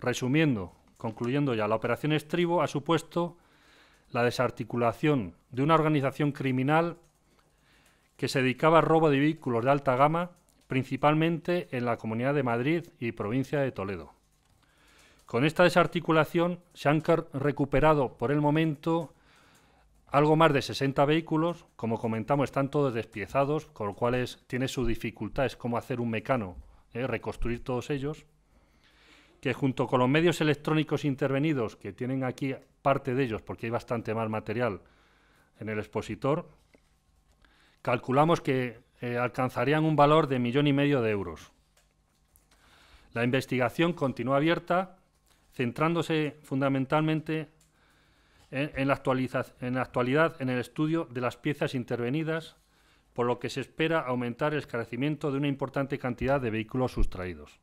Resumiendo, concluyendo ya, la operación Estribo ha supuesto la desarticulación de una organización criminal que se dedicaba al robo de vehículos de alta gama, principalmente en la Comunidad de Madrid y provincia de Toledo. Con esta desarticulación se han recuperado por el momento algo más de 60 vehículos, como comentamos, están todos despiezados, con lo cual tiene tiene dificultad, es como hacer un mecano, eh, reconstruir todos ellos que junto con los medios electrónicos intervenidos, que tienen aquí parte de ellos, porque hay bastante más material en el expositor, calculamos que eh, alcanzarían un valor de millón y medio de euros. La investigación continúa abierta, centrándose fundamentalmente en, la en, la actualidad en el estudio de las piezas intervenidas, por lo que se espera aumentar el esclarecimiento de una importante cantidad de vehículos sustraídos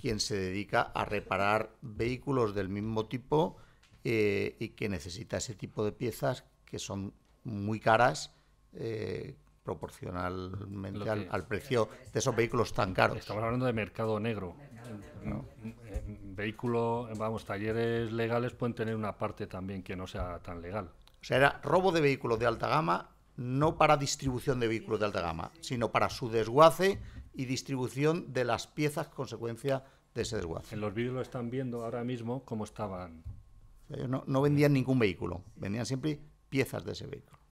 quien se dedica a reparar vehículos del mismo tipo eh, y que necesita ese tipo de piezas que son muy caras eh, proporcionalmente al, precio de esos vehículos tan caros. Estamos hablando de mercado negro. Eh, vehículos, vamos, talleres legales pueden tener una parte también que no sea tan legal. O sea, era robo de vehículos de alta gama, no para distribución de vehículos de alta gama, sino para su desguace y distribución de las piezas consecuencia de ese desguace. En los vídeos lo están viendo ahora mismo cómo estaban. no, no vendían ningún vehículo, vendían siempre piezas de ese vehículo.